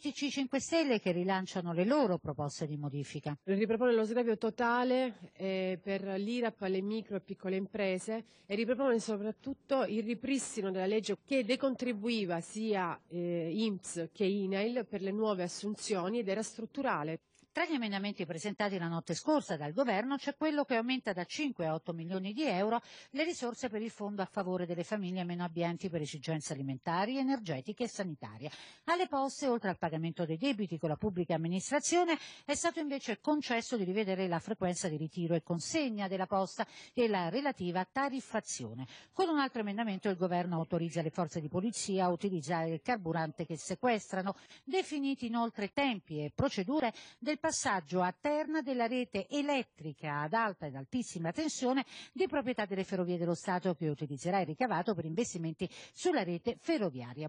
politici 5 Stelle che rilanciano le loro proposte di modifica. Ripropone lo sgravio totale eh, per l'IRAP alle micro e piccole imprese e ripropone soprattutto il ripristino della legge che decontribuiva sia eh, IMSS che INAIL per le nuove assunzioni ed era strutturale. Tra gli emendamenti presentati la notte scorsa dal governo c'è quello che aumenta da 5 a 8 milioni di euro le risorse per il fondo a favore delle famiglie meno abbienti per esigenze alimentari, energetiche e sanitarie. Alle poste, oltre al pagamento dei debiti con la pubblica amministrazione, è stato invece concesso di rivedere la frequenza di ritiro e consegna della posta e la relativa tariffazione. Con un altro emendamento il governo autorizza le forze di polizia a utilizzare il carburante che sequestrano, definiti inoltre tempi e procedure del passaggio a terna della rete elettrica ad alta ed altissima tensione di proprietà delle ferrovie dello Stato che utilizzerà il ricavato per investimenti sulla rete ferroviaria.